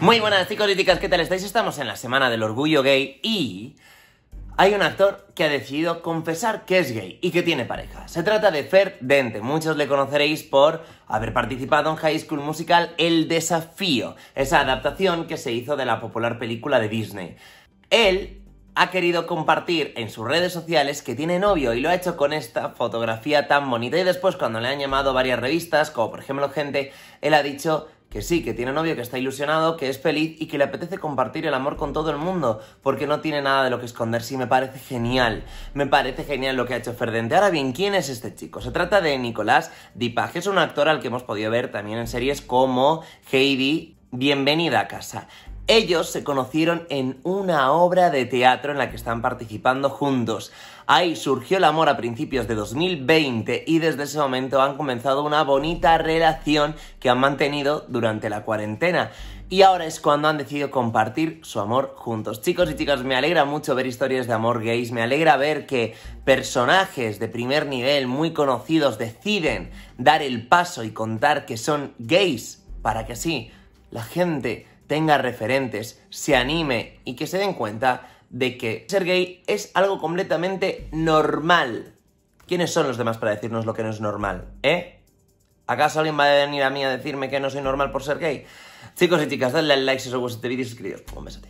Muy buenas y ticas, ¿qué tal estáis? Estamos en la semana del orgullo gay y hay un actor que ha decidido confesar que es gay y que tiene pareja. Se trata de Fer Dente, muchos le conoceréis por haber participado en High School Musical El Desafío, esa adaptación que se hizo de la popular película de Disney. Él ha querido compartir en sus redes sociales que tiene novio y lo ha hecho con esta fotografía tan bonita y después cuando le han llamado varias revistas, como por ejemplo Gente, él ha dicho que sí, que tiene novio, que está ilusionado, que es feliz y que le apetece compartir el amor con todo el mundo, porque no tiene nada de lo que esconder. Sí, me parece genial. Me parece genial lo que ha hecho Ferdente. Ahora bien, ¿quién es este chico? Se trata de Nicolás Dipage, es un actor al que hemos podido ver también en series como Heidi, Bienvenida a casa. Ellos se conocieron en una obra de teatro en la que están participando juntos. Ahí surgió el amor a principios de 2020 y desde ese momento han comenzado una bonita relación que han mantenido durante la cuarentena. Y ahora es cuando han decidido compartir su amor juntos. Chicos y chicas, me alegra mucho ver historias de amor gays, me alegra ver que personajes de primer nivel muy conocidos deciden dar el paso y contar que son gays para que así la gente tenga referentes, se anime y que se den cuenta de que ser gay es algo completamente normal. ¿Quiénes son los demás para decirnos lo que no es normal? ¿Eh? ¿Acaso alguien va a venir a mí a decirme que no soy normal por ser gay? Chicos y chicas, dadle like si os gusta este vídeo y suscribiros. Un